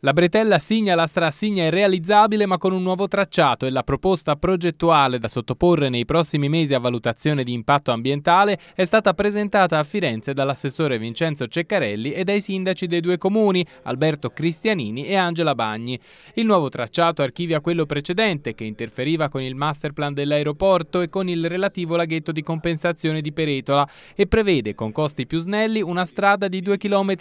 La bretella Signa la Strassigna è realizzabile ma con un nuovo tracciato e la proposta progettuale da sottoporre nei prossimi mesi a valutazione di impatto ambientale è stata presentata a Firenze dall'assessore Vincenzo Ceccarelli e dai sindaci dei due comuni, Alberto Cristianini e Angela Bagni. Il nuovo tracciato archivia quello precedente che interferiva con il master plan dell'aeroporto e con il relativo laghetto di compensazione di Peretola e prevede con costi più snelli una strada di 2,6 km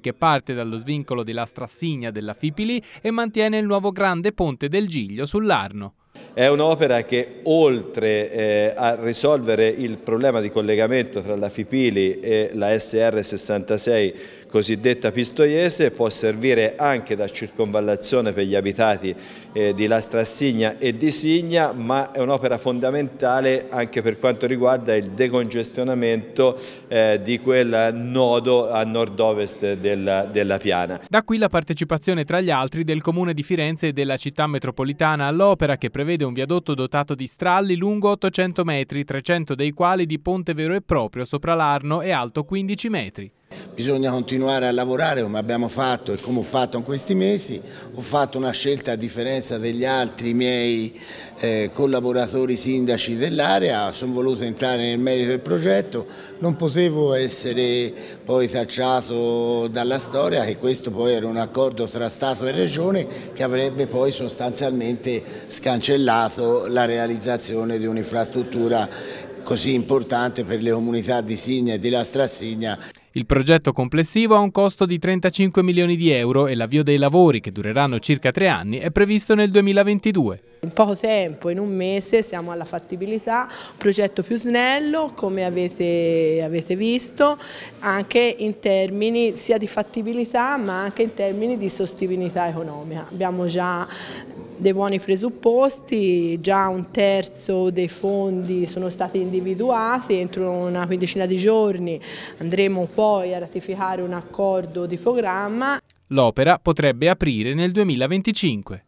che parte dallo svincolo della Strassigna del della Fipili e mantiene il nuovo grande ponte del Giglio sull'Arno. È un'opera che oltre eh, a risolvere il problema di collegamento tra la Fipili e la SR66 cosiddetta pistoiese può servire anche da circonvallazione per gli abitati eh, di Lastrassigna e di Signa, ma è un'opera fondamentale anche per quanto riguarda il decongestionamento eh, di quel nodo a nord-ovest della, della piana. Da qui la partecipazione tra gli altri del Comune di Firenze e della città metropolitana all'opera che prevede un viadotto dotato di stralli lungo 800 metri, 300 dei quali di ponte vero e proprio sopra l'Arno e alto 15 metri bisogna continuare a lavorare come abbiamo fatto e come ho fatto in questi mesi, ho fatto una scelta a differenza degli altri miei eh, collaboratori sindaci dell'area, sono voluto entrare nel merito del progetto, non potevo essere poi tacciato dalla storia che questo poi era un accordo tra Stato e Regione che avrebbe poi sostanzialmente scancellato la realizzazione di un'infrastruttura così importante per le comunità di Signa e di Lastra Signa. Il progetto complessivo ha un costo di 35 milioni di euro e l'avvio dei lavori, che dureranno circa tre anni, è previsto nel 2022. In poco tempo, in un mese, siamo alla fattibilità, un progetto più snello come avete, avete, visto, anche in termini sia di fattibilità ma anche in termini di sostenibilità economica. Abbiamo già dei buoni presupposti, già un terzo dei fondi sono stati individuati, entro una quindicina di giorni andremo poi a ratificare un accordo di programma. L'opera potrebbe aprire nel 2025.